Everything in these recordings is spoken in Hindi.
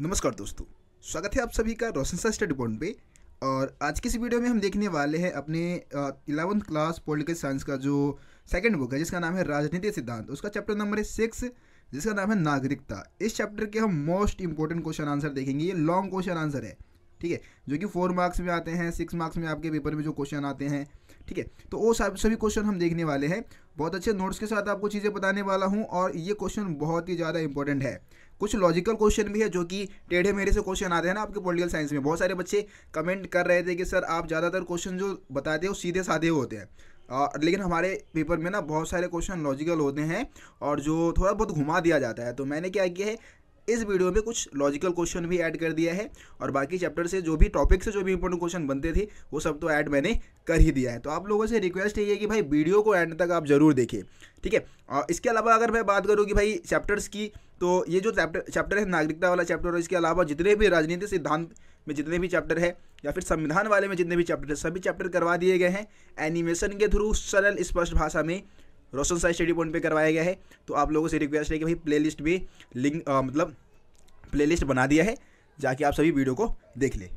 नमस्कार दोस्तों स्वागत है आप सभी का रोशनसा स्टडी पॉइंट पे और आज की इस वीडियो में हम देखने वाले हैं अपने इलेवंथ क्लास पॉलिटिकल साइंस का जो सेकंड बुक है जिसका नाम है राजनीति सिद्धांत उसका चैप्टर नंबर है सिक्स जिसका नाम है नागरिकता इस चैप्टर के हम मोस्ट इंपॉर्टेंट क्वेश्चन आंसर देखेंगे ये लॉन्ग क्वेश्चन आंसर है ठीक है जो कि फोर मार्क्स में आते हैं सिक्स मार्क्स में आपके पेपर में जो क्वेश्चन आते हैं ठीक है तो वो सभी क्वेश्चन हम देखने वाले हैं बहुत अच्छे नोट्स के साथ आपको चीज़ें बताने वाला हूँ और ये क्वेश्चन बहुत ही ज़्यादा इंपॉर्टेंट है कुछ लॉजिकल क्वेश्चन भी है जो कि टेढ़े मेरे से क्वेश्चन आते हैं ना आपके पॉलिटिकल साइंस में बहुत सारे बच्चे कमेंट कर रहे थे कि सर आप ज़्यादातर क्वेश्चन जो बताते हो सीधे साधे होते हैं और लेकिन हमारे पेपर में ना बहुत सारे क्वेश्चन लॉजिकल होते हैं और जो थोड़ा बहुत घुमा दिया जाता है तो मैंने क्या किया है इस वीडियो में कुछ लॉजिकल क्वेश्चन भी ऐड कर दिया है और बाकी चैप्टर से जो भी टॉपिक से जो भी इंपॉर्टेंट क्वेश्चन बनते थे वो सब तो ऐड मैंने कर ही दिया है तो आप लोगों से रिक्वेस्ट ये है कि भाई वीडियो को एंड तक आप जरूर देखें ठीक है और इसके अलावा अगर मैं बात करूँ कि भाई चैप्टर्स की तो ये जो चैप्टर चैप्टर है नागरिकता वाला चैप्टर और इसके अलावा जितने भी राजनीतिक सिद्धांत में जितने भी चैप्टर है या फिर संविधान वाले में जितने भी चैप्टर है सभी चैप्टर करवा दिए गए हैं एनिमेशन के थ्रू सरल स्पष्ट भाषा में रोशन साई स्टडी पॉइंट पर करवाया गया है तो आप लोगों से रिक्वेस्ट है कि भाई प्ले भी लिंक मतलब प्ले बना दिया है जाके आप सभी वीडियो को देख लें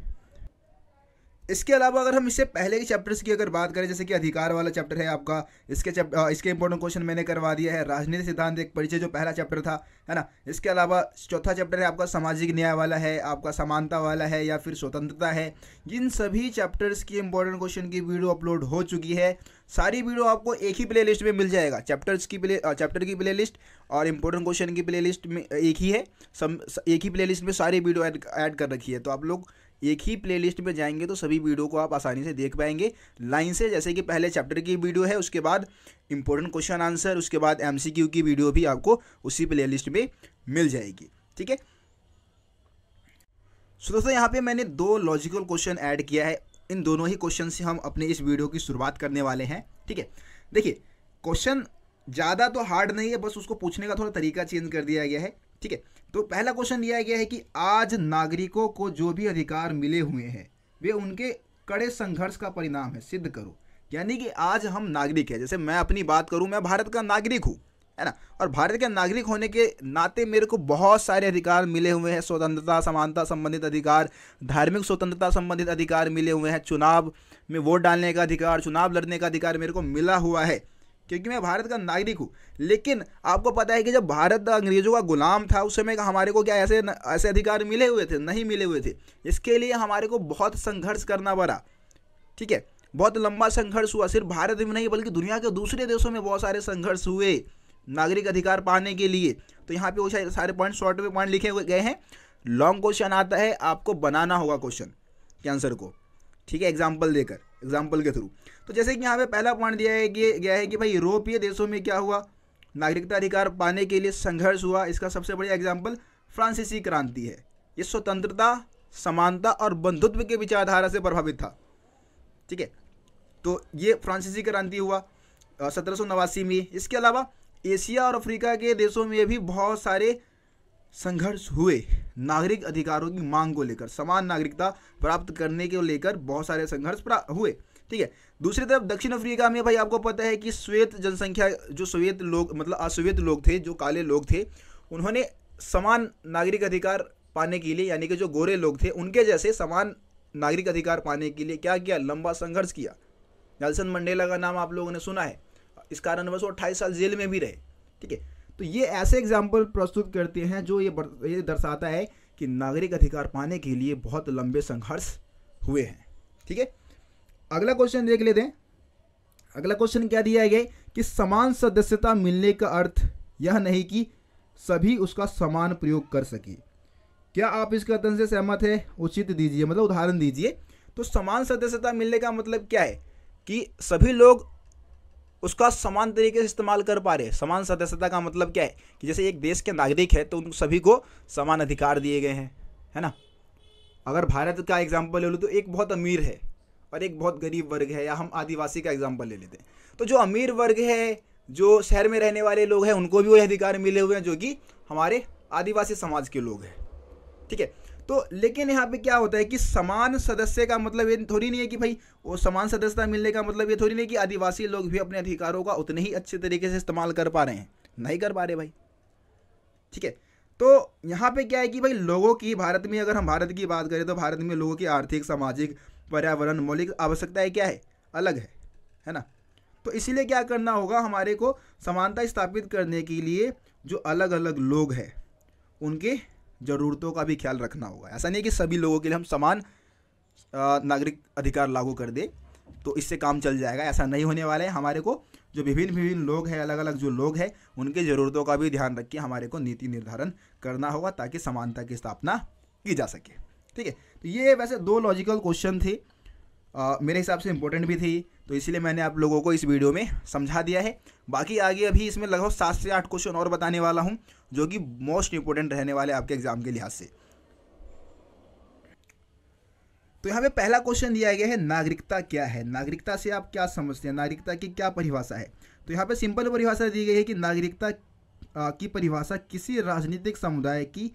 इसके अलावा अगर हम इससे पहले के चैप्टर्स की अगर बात करें जैसे कि अधिकार वाला चैप्टर है आपका इसके चैप्टर इसके इंपॉर्टेंट क्वेश्चन मैंने करवा दिया है राजनीति सिद्धांत एक परिचय जो पहला चैप्टर था है ना इसके अलावा चौथा चैप्टर है आपका सामाजिक न्याय वाला है आपका समानता वाला है या फिर स्वतंत्रता है जिन सभी चैप्टर्स की इंपॉर्टेंट क्वेश्चन की वीडियो अपलोड हो चुकी है सारी वीडियो आपको एक ही प्ले लिस्ट में मिल जाएगा चैप्टर्स की प्ले चैप्टर की प्ले लिस्ट और इंपॉर्टेंट क्वेश्चन की प्ले लिस्ट में एक ही है सम एक ही प्ले लिस्ट में सारी वीडियो ऐड कर रखी है तो आप लोग एक ही प्लेलिस्ट में जाएंगे तो सभी वीडियो को आप आसानी से देख पाएंगे लाइन से जैसे कि पहले चैप्टर की वीडियो है उसके बाद इंपॉर्टेंट क्वेश्चन आंसर उसके बाद एमसीक्यू की वीडियो भी आपको उसी प्लेलिस्ट में मिल जाएगी ठीक है सो दोस्तों यहाँ पे मैंने दो लॉजिकल क्वेश्चन ऐड किया है इन दोनों ही क्वेश्चन से हम अपने इस वीडियो की शुरुआत करने वाले हैं ठीक है देखिए क्वेश्चन ज़्यादा तो हार्ड नहीं है बस उसको पूछने का थोड़ा तरीका चेंज कर दिया गया है ठीक है तो पहला क्वेश्चन दिया गया है कि आज नागरिकों को जो भी अधिकार मिले हुए हैं वे उनके कड़े संघर्ष का परिणाम है सिद्ध करो यानी कि आज हम नागरिक हैं जैसे मैं अपनी बात करूं मैं भारत का नागरिक हूं है ना और भारत के नागरिक होने के नाते मेरे को बहुत सारे अधिकार मिले हुए हैं स्वतंत्रता समानता संबंधित अधिकार धार्मिक स्वतंत्रता संबंधित अधिकार मिले हुए हैं चुनाव में वोट डालने का अधिकार चुनाव लड़ने का अधिकार मेरे को मिला हुआ है क्योंकि मैं भारत का नागरिक हूँ लेकिन आपको पता है कि जब भारत अंग्रेज़ों का गुलाम था उस समय हमारे को क्या ऐसे ऐसे अधिकार मिले हुए थे नहीं मिले हुए थे इसके लिए हमारे को बहुत संघर्ष करना पड़ा ठीक है बहुत लंबा संघर्ष हुआ सिर्फ भारत में नहीं बल्कि दुनिया के दूसरे देशों में बहुत सारे संघर्ष हुए नागरिक अधिकार पाने के लिए तो यहाँ पे वो सारे पॉइंट शॉर्ट में पॉइंट लिखे गए हैं लॉन्ग क्वेश्चन आता है आपको बनाना होगा क्वेश्चन के आंसर को ठीक है एग्जाम्पल देकर एग्जाम्पल के थ्रू तो जैसे कि यहाँ पे पहला पॉइंट दिया है कि गया है कि भाई यूरोपीय देशों में क्या हुआ नागरिकता अधिकार पाने के लिए संघर्ष हुआ इसका सबसे बड़ा एग्जाम्पल फ्रांसीसी क्रांति है ये स्वतंत्रता समानता और बंधुत्व के विचारधारा से प्रभावित था ठीक है तो ये फ्रांसीसी क्रांति हुआ सत्रह में इसके अलावा एशिया और अफ्रीका के देशों में भी बहुत सारे संघर्ष हुए नागरिक अधिकारों की मांग को लेकर समान नागरिकता प्राप्त करने के लेकर बहुत सारे संघर्ष हुए ठीक है दूसरी तरफ दक्षिण अफ्रीका में भाई आपको पता है कि श्वेत जनसंख्या जो श्वेत लोग मतलब अश्वेत लोग थे जो काले लोग थे उन्होंने समान नागरिक अधिकार पाने के लिए यानी कि जो गोरे लोग थे उनके जैसे समान नागरिक अधिकार पाने के लिए क्या किया लंबा संघर्ष किया नेल्सन मंडेला का नाम आप लोगों ने सुना है इस कारणवश वो अट्ठाईस साल जेल में भी रहे ठीक है तो ये ऐसे एग्जाम्पल प्रस्तुत करते हैं जो ये ये दर्शाता है कि नागरिक अधिकार पाने के लिए बहुत लंबे संघर्ष हुए हैं ठीक है अगला क्वेश्चन देख लेते हैं अगला क्वेश्चन क्या दिया गया कि समान सदस्यता मिलने का अर्थ यह नहीं कि सभी उसका समान प्रयोग कर सके क्या आप इसके कथन से सहमत है उचित दीजिए मतलब उदाहरण दीजिए तो समान सदस्यता मिलने का मतलब क्या है कि सभी लोग उसका समान तरीके से इस्तेमाल कर पा रहे समान सदस्यता का मतलब क्या है कि जैसे एक देश के नागरिक है तो उन सभी को समान अधिकार दिए गए हैं है ना अगर भारत का एग्जाम्पल ले लो तो एक बहुत अमीर है और एक बहुत गरीब वर्ग है या हम आदिवासी का एग्जाम्पल ले लेते हैं तो जो अमीर वर्ग है जो शहर में रहने वाले लोग हैं उनको भी वही अधिकार मिले हुए हैं जो कि हमारे आदिवासी समाज के लोग हैं ठीक है तो लेकिन यहाँ पे क्या होता है कि समान सदस्य का मतलब ये थोड़ी नहीं है कि भाई वो समान सदस्यता मिलने का मतलब ये थोड़ी नहीं कि आदिवासी लोग भी अपने अधिकारों का उतने ही अच्छे तरीके से इस्तेमाल कर पा रहे हैं नहीं कर पा रहे भाई ठीक है तो यहाँ पे क्या है कि भाई लोगों की भारत में अगर हम भारत की बात करें तो भारत में लोगों की आर्थिक सामाजिक पर्यावरण मौलिक आवश्यकताएँ क्या है अलग है है ना तो इसीलिए क्या करना होगा हमारे को समानता स्थापित करने के लिए जो अलग अलग लोग हैं उनके ज़रूरतों का भी ख्याल रखना होगा ऐसा नहीं कि सभी लोगों के लिए हम समान नागरिक अधिकार लागू कर दें तो इससे काम चल जाएगा ऐसा नहीं होने वाला है हमारे को जो विभिन्न विभिन्न लोग हैं अलग अलग जो लोग हैं उनकी ज़रूरतों का भी ध्यान रख के हमारे को नीति निर्धारण करना होगा ताकि समानता की स्थापना की जा सके ठीक है तो ये वैसे दो लॉजिकल क्वेश्चन थे आ, मेरे हिसाब से इम्पोर्टेंट भी थी तो इसलिए मैंने आप लोगों को इस वीडियो में समझा दिया है बाकी आगे अभी इसमें लगभग सात से आठ क्वेश्चन और बताने वाला हूँ जो कि मोस्ट इम्पोर्टेंट रहने वाले आपके एग्जाम के लिहाज से तो यहाँ पे पहला क्वेश्चन दिया गया है नागरिकता क्या है नागरिकता से आप क्या समझते हैं नागरिकता की क्या परिभाषा है तो यहाँ पे सिंपल परिभाषा दी गई है कि नागरिकता की परिभाषा किसी राजनीतिक समुदाय की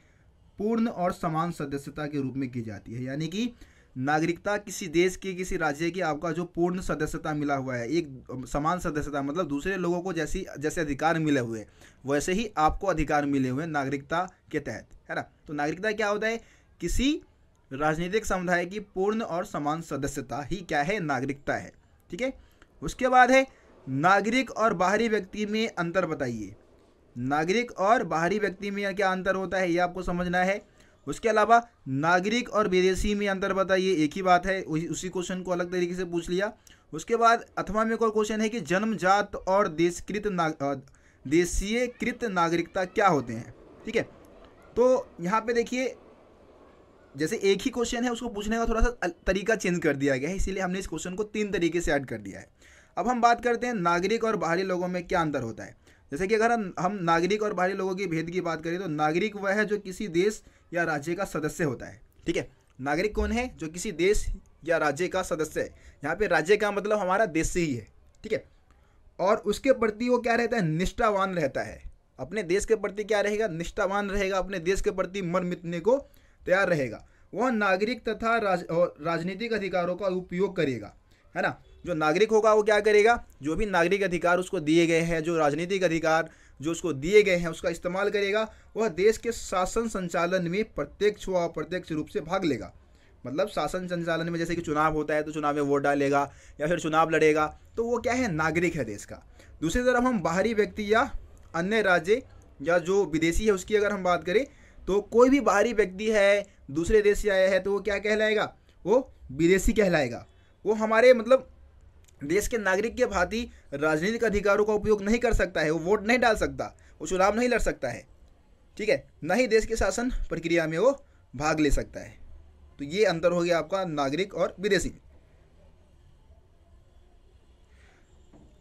पूर्ण और समान सदस्यता के रूप में की जाती है यानी कि नागरिकता किसी देश के किसी राज्य की आपका जो पूर्ण सदस्यता मिला हुआ है एक समान सदस्यता मतलब दूसरे लोगों को जैसी जैसे अधिकार मिले हुए वैसे ही आपको अधिकार मिले हुए नागरिकता के तहत है ना तो नागरिकता क्या होता है किसी राजनीतिक समुदाय की पूर्ण और समान सदस्यता ही क्या है नागरिकता है ठीक है उसके बाद है नागरिक और बाहरी व्यक्ति में अंतर बताइए नागरिक और बाहरी व्यक्ति में क्या अंतर होता है ये आपको समझना है उसके अलावा नागरिक और विदेशी में अंतर बताइए एक ही बात है उसी क्वेश्चन को अलग तरीके से पूछ लिया उसके बाद अथवा में एक और क्वेश्चन है कि जन्मजात और देशकृत नाग देशीय कृत नागरिकता क्या होते हैं ठीक है तो यहाँ पे देखिए जैसे एक ही क्वेश्चन है उसको पूछने का थोड़ा सा तरीका चेंज कर दिया गया है इसीलिए हमने इस क्वेश्चन को तीन तरीके से ऐड कर दिया है अब हम बात करते हैं नागरिक और बाहरी लोगों में क्या अंतर होता है जैसे कि अगर हम नागरिक और बाहरी लोगों की भेद की बात करें तो नागरिक वह है जो किसी देश या राज्य का सदस्य होता है ठीक है नागरिक कौन है जो किसी देश या राज्य का सदस्य है यहाँ पे राज्य का मतलब हमारा देश से ही है ठीक है और उसके प्रति वो क्या रहता है निष्ठावान रहता है अपने देश के प्रति क्या रहेगा निष्ठावान रहेगा अपने देश के प्रति मर मिटने को तैयार रहेगा वह नागरिक तथा राज राजनीतिक अधिकारों का उपयोग करेगा है ना जो नागरिक होगा वो क्या करेगा जो भी नागरिक अधिकार उसको दिए गए हैं जो राजनीतिक अधिकार जो उसको दिए गए हैं उसका इस्तेमाल करेगा वह देश के शासन संचालन में प्रत्यक्ष व अप्रत्यक्ष रूप से भाग लेगा मतलब शासन संचालन में जैसे कि चुनाव होता है तो चुनाव में वोट डालेगा या फिर चुनाव लड़ेगा तो वो क्या है नागरिक है देश का दूसरी तरफ हम बाहरी व्यक्ति या अन्य राज्य या जो विदेशी है उसकी अगर हम बात करें तो कोई भी बाहरी व्यक्ति है दूसरे देश से आया है तो वो क्या कहलाएगा वो विदेशी कहलाएगा वो हमारे मतलब देश के नागरिक के भांति राजनीतिक अधिकारों का उपयोग नहीं कर सकता है वो वोट नहीं डाल सकता वो चुनाव नहीं लड़ सकता है ठीक है न ही देश के शासन प्रक्रिया में वो भाग ले सकता है तो ये अंतर हो गया आपका नागरिक और विदेशी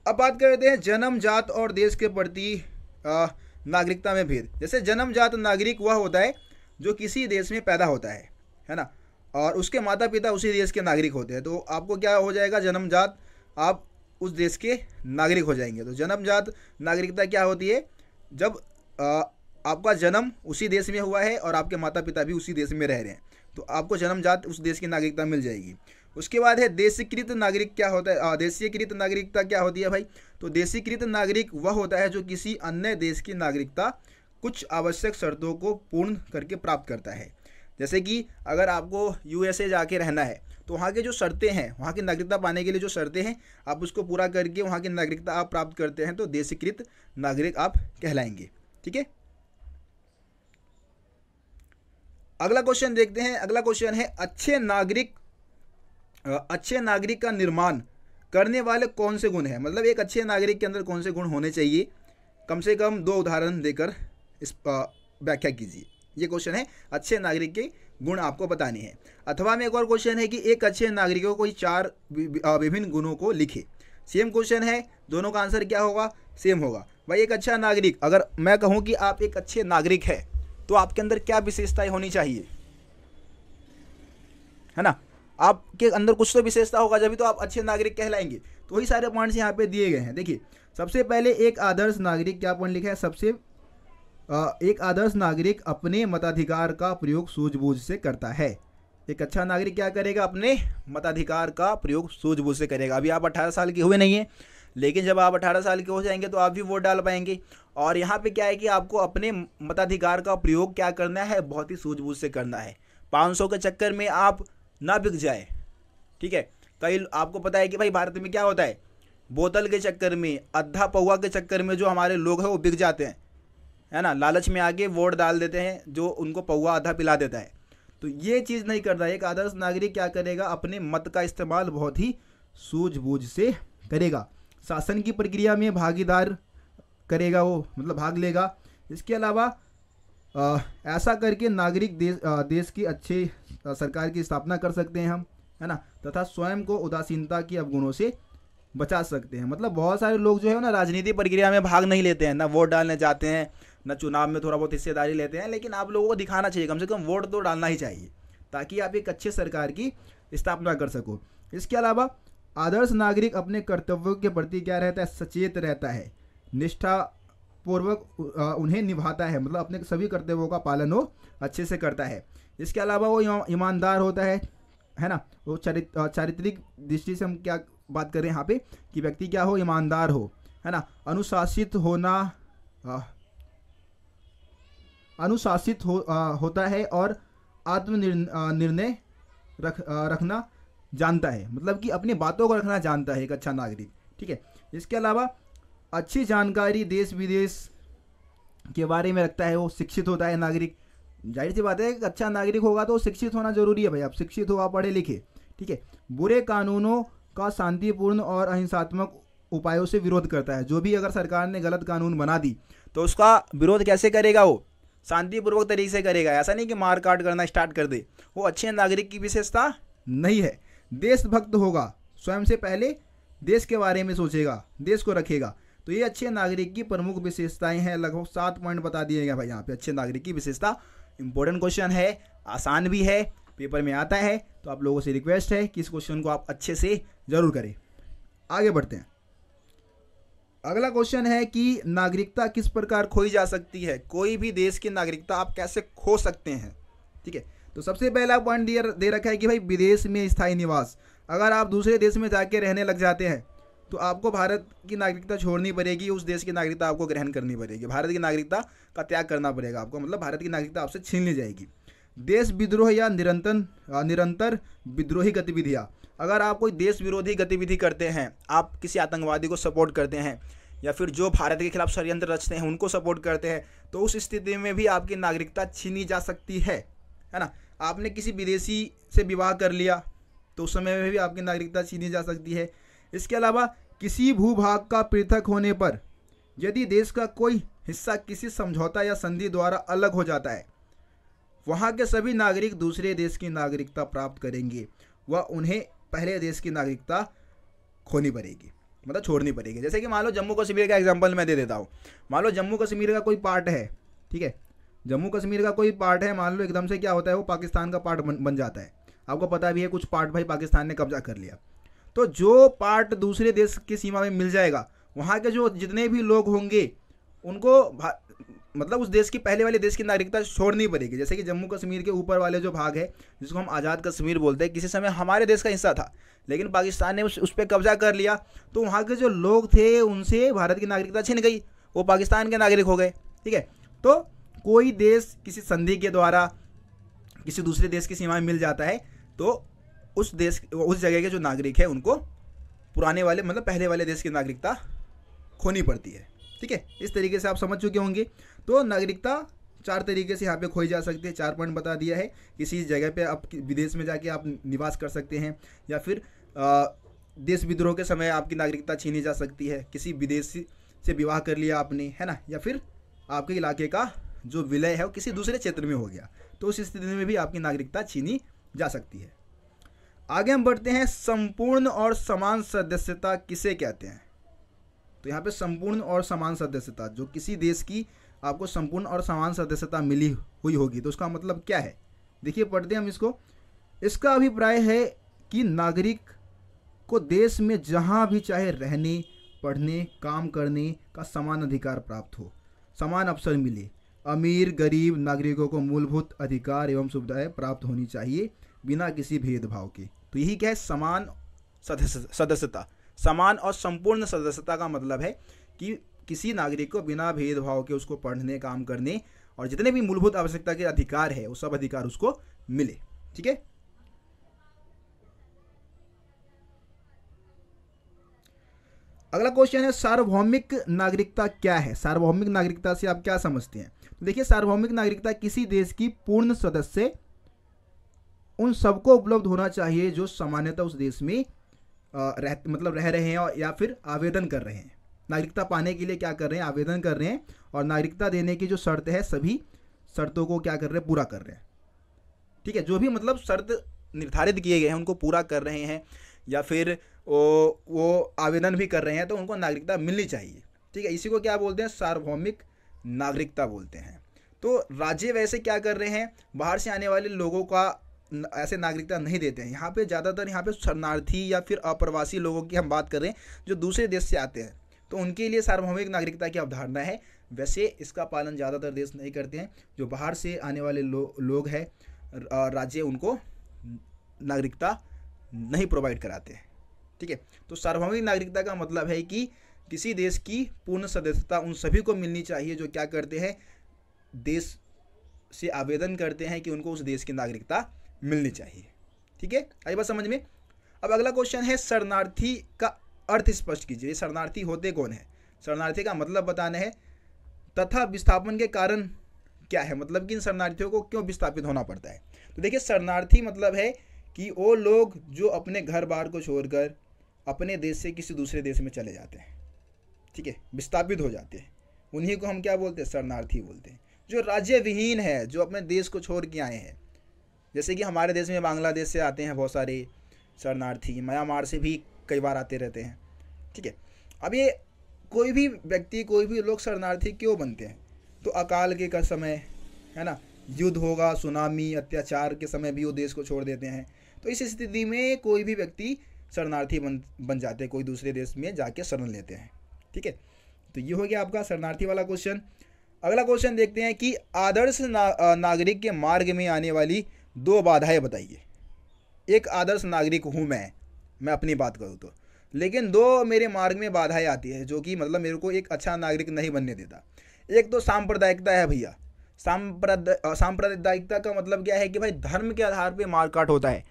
अब बात करते हैं जन्म जात और देश के प्रति नागरिकता में भेद जैसे जन्म जात नागरिक वह होता है जो किसी देश में पैदा होता है है ना और उसके माता पिता उसी देश के नागरिक होते हैं तो आपको क्या हो जाएगा जन्मजात आप उस देश के नागरिक हो जाएंगे तो जन्मजात नागरिकता क्या होती है जब आ, आपका जन्म उसी देश में हुआ है और आपके माता पिता भी उसी देश में रह रहे हैं तो आपको जन्मजात उस देश की नागरिकता मिल जाएगी उसके बाद है देशीकृत नागरिक क्या होता है देशीकृत नागरिकता क्या होती है भाई तो देशीकृत नागरिक वह होता है जो किसी अन्य देश की नागरिकता कुछ आवश्यक शर्तों को पूर्ण करके प्राप्त करता है जैसे कि अगर आपको यूएसए जाके रहना है तो वहाँ के जो शर्तें हैं वहाँ की नागरिकता पाने के लिए जो शर्तें हैं आप उसको पूरा करके वहाँ की नागरिकता आप प्राप्त करते हैं तो देशीकृत नागरिक आप कहलाएंगे ठीक है अगला क्वेश्चन देखते हैं अगला क्वेश्चन है अच्छे नागरिक अच्छे नागरिक का निर्माण करने वाले कौन से गुण हैं मतलब एक अच्छे नागरिक के अंदर कौन से गुण होने चाहिए कम से कम दो उदाहरण देकर इस व्याख्या कीजिए ये क्वेश्चन है अच्छे नागरिक के गुण आपको बताने हैं अथवा में एक और क्वेश्चन है कि एक अच्छे नागरिकों को चार विभिन्न गुणों को लिखे सेम क्वेश्चन है दोनों का आंसर क्या होगा सेम होगा भाई एक अच्छा नागरिक अगर मैं कहूँ कि आप एक अच्छे नागरिक है तो आपके अंदर क्या विशेषताएं होनी चाहिए है ना आपके अंदर कुछ तो विशेषता होगा जब तो आप अच्छे नागरिक कहलाएंगे तो वही सारे पॉइंट्स यहाँ पे दिए गए हैं देखिए सबसे पहले एक आदर्श नागरिक क्या पॉइंट लिखा है सबसे एक आदर्श नागरिक अपने मताधिकार का प्रयोग सूझबूझ से करता है एक अच्छा नागरिक क्या करेगा अपने मताधिकार का प्रयोग सूझबूझ से करेगा अभी आप 18 साल के हुए नहीं हैं लेकिन जब आप 18 साल के हो जाएंगे तो आप भी वोट डाल पाएंगे और यहाँ पे क्या है कि आपको अपने मताधिकार का प्रयोग क्या करना है बहुत ही सूझबूझ से करना है पाँच के चक्कर में आप ना बिक जाए ठीक है कई आपको पता है कि भाई भारत में क्या होता है बोतल के चक्कर में अद्धा पौवा के चक्कर में जो हमारे लोग हैं वो बिक जाते हैं है ना लालच में आके वोट डाल देते हैं जो उनको पौवा आधा पिला देता है तो ये चीज़ नहीं करना एक आदर्श नागरिक क्या करेगा अपने मत का इस्तेमाल बहुत ही सूझबूझ से करेगा शासन की प्रक्रिया में भागीदार करेगा वो मतलब भाग लेगा इसके अलावा आ, ऐसा करके नागरिक देश आ, देश की अच्छी आ, सरकार की स्थापना कर सकते हैं हम है ना तथा स्वयं को उदासीनता की अवगुणों से बचा सकते हैं मतलब बहुत सारे लोग जो है ना राजनीति प्रक्रिया में भाग नहीं लेते हैं ना वोट डालने जाते हैं ना चुनाव में थोड़ा बहुत हिस्सेदारी लेते हैं लेकिन आप लोगों को दिखाना चाहिए कम से कम वोट तो डालना ही चाहिए ताकि आप एक अच्छे सरकार की स्थापना कर सको इसके अलावा आदर्श नागरिक अपने कर्तव्यों के प्रति क्या रहता है सचेत रहता है निष्ठा पूर्वक उन्हें निभाता है मतलब अपने सभी कर्तव्यों का पालन वो अच्छे से करता है इसके अलावा वो ईमानदार होता है है ना वो चरित चारित्रिक दृष्टि से हम क्या बात कर रहे हैं यहाँ पे कि व्यक्ति क्या हो ईमानदार हो है ना अनुशासित होना अनुशासित हो होता है और आत्मनिर्णय रख रखना जानता है मतलब कि अपनी बातों को रखना जानता है एक अच्छा नागरिक ठीक है इसके अलावा अच्छी जानकारी देश विदेश के बारे में रखता है वो शिक्षित होता है नागरिक जाहिर सी बात है एक अच्छा नागरिक होगा तो शिक्षित होना जरूरी है भाई आप शिक्षित हो आप पढ़े लिखे ठीक है बुरे कानूनों का शांतिपूर्ण और अहिंसात्मक उपायों से विरोध करता है जो भी अगर सरकार ने गलत कानून बना दी तो उसका विरोध कैसे करेगा वो शांतिपूर्वक तरीके से करेगा ऐसा नहीं कि मार काट करना स्टार्ट कर दे वो अच्छे नागरिक की विशेषता नहीं है देशभक्त होगा स्वयं से पहले देश के बारे में सोचेगा देश को रखेगा तो ये अच्छे नागरिक की प्रमुख विशेषताएं हैं लगभग सात पॉइंट बता दिए गए भाई यहाँ पे अच्छे नागरिक की विशेषता इंपॉर्टेंट क्वेश्चन है आसान भी है पेपर में आता है तो आप लोगों से रिक्वेस्ट है कि इस क्वेश्चन को आप अच्छे से ज़रूर करें आगे बढ़ते हैं अगला क्वेश्चन है कि नागरिकता किस प्रकार खोई जा सकती है कोई भी देश की नागरिकता आप कैसे खो सकते हैं ठीक है तो सबसे पहला पॉइंट दे, दे रखा है कि भाई विदेश में स्थायी निवास अगर आप दूसरे देश में जाके रहने लग जाते हैं तो आपको भारत की नागरिकता छोड़नी पड़ेगी उस देश की नागरिकता आपको ग्रहण करनी पड़ेगी भारत की नागरिकता का त्याग करना पड़ेगा आपको मतलब भारत की नागरिकता आपसे छीन ली जाएगी देश विद्रोह या निरंतर निरंतर विद्रोही गतिविधियाँ अगर आप कोई देश विरोधी गतिविधि करते हैं आप किसी आतंकवादी को सपोर्ट करते हैं या फिर जो भारत के खिलाफ षडयंत्र रचते हैं उनको सपोर्ट करते हैं तो उस स्थिति में भी आपकी नागरिकता छीनी जा सकती है है ना आपने किसी विदेशी से विवाह कर लिया तो उस समय में भी आपकी नागरिकता छीनी जा सकती है इसके अलावा किसी भूभाग का पृथक होने पर यदि देश का कोई हिस्सा किसी समझौता या संधि द्वारा अलग हो जाता है वहाँ के सभी नागरिक दूसरे देश की नागरिकता प्राप्त करेंगे वह उन्हें पहले देश की नागरिकता खोनी पड़ेगी मतलब छोड़नी पड़ेगी जैसे कि मान लो जम्मू कश्मीर का एग्जाम्पल मैं दे देता हूँ मान लो जम्मू कश्मीर का कोई पार्ट है ठीक है जम्मू कश्मीर का कोई पार्ट है मान लो एकदम से क्या होता है वो पाकिस्तान का पार्ट बन, बन जाता है आपको पता भी है कुछ पार्ट भाई पाकिस्तान ने कब्जा कर लिया तो जो पार्ट दूसरे देश की सीमा में मिल जाएगा वहाँ के जो जितने भी लोग होंगे उनको मतलब उस देश की पहले वाले देश की नागरिकता छोड़नी पड़ेगी जैसे कि जम्मू कश्मीर के ऊपर वाले जो भाग है जिसको हम आज़ाद कश्मीर बोलते हैं किसी समय हमारे देश का हिस्सा था लेकिन पाकिस्तान ने उस, उस पर कब्जा कर लिया तो वहाँ के जो लोग थे उनसे भारत की नागरिकता छिन गई वो पाकिस्तान के नागरिक हो गए ठीक है तो कोई देश किसी संधि के द्वारा किसी दूसरे देश की सीमाएं मिल जाता है तो उस देश उस जगह के जो नागरिक है उनको पुराने वाले मतलब पहले वाले देश की नागरिकता खोनी पड़ती है ठीक है इस तरीके से आप समझ चुके होंगे तो नागरिकता चार तरीके से यहाँ पे खोई जा सकती है चार पॉइंट बता दिया है किसी जगह पे आप विदेश में जाके आप निवास कर सकते हैं या फिर आ, देश विद्रोह के समय आपकी नागरिकता छीनी जा सकती है किसी विदेशी से विवाह कर लिया आपने है ना या फिर आपके इलाके का जो विलय है वो किसी दूसरे क्षेत्र में हो गया तो उस स्थिति में भी आपकी नागरिकता छीनी जा सकती है आगे हम बढ़ते हैं संपूर्ण और समान सदस्यता किसे कहते हैं तो यहाँ पे संपूर्ण और समान सदस्यता जो किसी देश की आपको संपूर्ण और समान सदस्यता मिली हुई होगी तो उसका मतलब क्या है देखिए पढ़ते हम इसको इसका अभिप्राय है कि नागरिक को देश में जहाँ भी चाहे रहने पढ़ने काम करने का समान अधिकार प्राप्त हो समान अवसर मिले अमीर गरीब नागरिकों को मूलभूत अधिकार एवं सुविधाएं प्राप्त होनी चाहिए बिना किसी भेदभाव के तो यही क्या है समान सदस्य सदस्यता समान और संपूर्ण सदस्यता का मतलब है कि किसी नागरिक को बिना भेदभाव के उसको पढ़ने काम करने और जितने भी मूलभूत आवश्यकता के अधिकार है वो सब अधिकार उसको मिले ठीक है अगला क्वेश्चन है सार्वभौमिक नागरिकता क्या है सार्वभौमिक नागरिकता से आप क्या समझते हैं तो देखिए सार्वभौमिक नागरिकता किसी देश की पूर्ण सदस्य उन सबको उपलब्ध होना चाहिए जो सामान्यतः उस देश में रह मतलब रह रहे हैं और या फिर आवेदन कर रहे हैं नागरिकता पाने के लिए क्या कर रहे हैं आवेदन कर रहे हैं और नागरिकता देने की जो शर्त है सभी शर्तों को क्या कर रहे हैं पूरा कर रहे हैं ठीक है जो भी मतलब शर्त निर्धारित किए गए हैं उनको पूरा कर रहे हैं या फिर वो वो आवेदन भी कर रहे हैं तो उनको नागरिकता मिलनी चाहिए ठीक है इसी को क्या बोलते हैं सार्वभौमिक नागरिकता बोलते हैं तो राज्य वैसे क्या कर रहे हैं बाहर से आने वाले लोगों का ऐसे नागरिकता नहीं देते हैं यहाँ पे ज़्यादातर यहाँ पे शरणार्थी या फिर अप्रवासी लोगों की हम बात करें जो दूसरे देश से आते हैं तो उनके लिए सार्वभौमिक नागरिकता की अवधारणा है वैसे इसका पालन ज़्यादातर देश नहीं करते हैं जो बाहर से आने वाले लो, लोग हैं राज्य उनको नागरिकता नहीं प्रोवाइड कराते हैं ठीक है तो सार्वभौमिक नागरिकता का मतलब है कि किसी देश की पूर्ण सदस्यता उन सभी को मिलनी चाहिए जो क्या करते हैं देश से आवेदन करते हैं कि उनको उस देश की नागरिकता मिलनी चाहिए ठीक है आई बात समझ में अब अगला क्वेश्चन है शरणार्थी का अर्थ स्पष्ट कीजिए शरणार्थी होते कौन है शरणार्थी का मतलब बताना है तथा विस्थापन के कारण क्या है मतलब कि इन शरणार्थियों को क्यों विस्थापित होना पड़ता है तो देखिए शरणार्थी मतलब है कि वो लोग जो अपने घर बार को छोड़कर अपने देश से किसी दूसरे देश में चले जाते हैं ठीक है विस्थापित हो जाते हैं उन्हीं को हम क्या बोलते हैं शरणार्थी बोलते हैं जो राज्य विहीन है जो अपने देश को छोड़ के आए हैं जैसे कि हमारे देश में बांग्लादेश से आते हैं बहुत सारे शरणार्थी म्यांमार से भी कई बार आते रहते हैं ठीक है अब ये कोई भी व्यक्ति कोई भी लोग शरणार्थी क्यों बनते हैं तो अकाल के का समय है ना युद्ध होगा सुनामी अत्याचार के समय भी वो देश को छोड़ देते हैं तो इस स्थिति में कोई भी व्यक्ति शरणार्थी बन बन जाते हैं कोई दूसरे देश में जाके शरण लेते हैं ठीक है तो ये हो गया आपका शरणार्थी वाला क्वेश्चन अगला क्वेश्चन देखते हैं कि आदर्श ना, नागरिक के मार्ग में आने वाली दो बाधाएं बताइए एक आदर्श नागरिक हूँ मैं मैं अपनी बात करूँ तो लेकिन दो मेरे मार्ग में बाधाएं आती है जो कि मतलब मेरे को एक अच्छा नागरिक नहीं बनने देता एक तो सांप्रदायिकता है भैया सांप्रदाय सांप्रदायिकता का मतलब क्या है कि भाई धर्म के आधार पर मारकाट होता है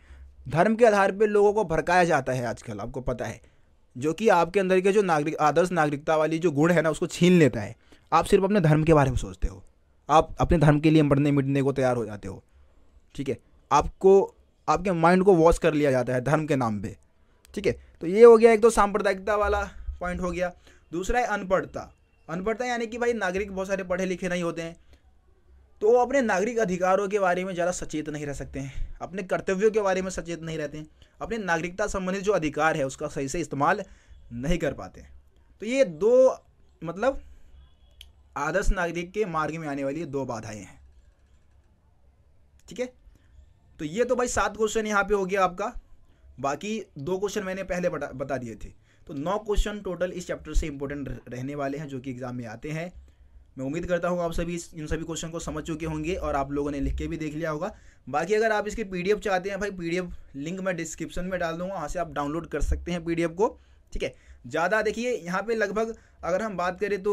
धर्म के आधार पर लोगों को भड़काया जाता है आजकल आपको पता है जो कि आपके अंदर के जो नागरिक आदर्श नागरिकता वाली जो गुण है ना उसको छीन लेता है आप सिर्फ अपने धर्म के बारे में सोचते हो आप अपने धर्म के लिए मरने मिटने को तैयार हो जाते हो ठीक है आपको आपके माइंड को वॉश कर लिया जाता है धर्म के नाम पे ठीक है तो ये हो गया एक तो सांप्रदायिकता वाला पॉइंट हो गया दूसरा है अनपढ़ता अनपढ़ता यानी कि भाई नागरिक बहुत सारे पढ़े लिखे नहीं होते हैं तो वो अपने नागरिक अधिकारों के बारे में ज़्यादा सचेत नहीं रह सकते हैं अपने कर्तव्यों के बारे में सचेत नहीं रहते हैं अपने नागरिकता संबंधित जो अधिकार है उसका सही से इस्तेमाल नहीं कर पाते तो ये दो मतलब आदर्श नागरिक के मार्ग में आने वाली दो बाधाएं हैं ठीक है तो ये तो भाई सात क्वेश्चन यहाँ पे हो गया आपका बाकी दो क्वेश्चन मैंने पहले बता बता दिए थे तो नौ क्वेश्चन टोटल इस चैप्टर से इंपॉर्टेंट रहने वाले हैं जो कि एग्ज़ाम में आते हैं मैं उम्मीद करता हूँ आप सभी इन सभी क्वेश्चन को समझ चुके होंगे और आप लोगों ने लिख के भी देख लिया होगा बाकी अगर आप इसके पी चाहते हैं भाई पी लिंक मैं डिस्क्रिप्शन में डाल दूँगा वहाँ से आप डाउनलोड कर सकते हैं पी को ठीक है ज़्यादा देखिए यहाँ पर लगभग अगर हम बात करें तो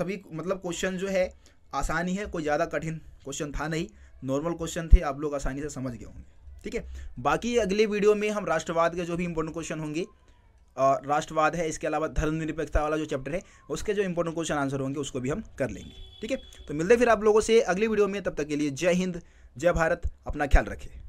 सभी मतलब क्वेश्चन जो है आसानी है कोई ज़्यादा कठिन क्वेश्चन था नहीं नॉर्मल क्वेश्चन थे आप लोग आसानी से समझ गए होंगे ठीक है बाकी अगले वीडियो में हम राष्ट्रवाद के जो भी इंपॉर्टेंट क्वेश्चन होंगे और राष्ट्रवाद है इसके अलावा धर्मनिरपेक्षता वाला जो चैप्टर है उसके जो इंपॉर्टेंट क्वेश्चन आंसर होंगे उसको भी हम कर लेंगे ठीक है तो मिलते फिर आप लोगों से अगली वीडियो में तब तक के लिए जय हिंद जय भारत अपना ख्याल रखें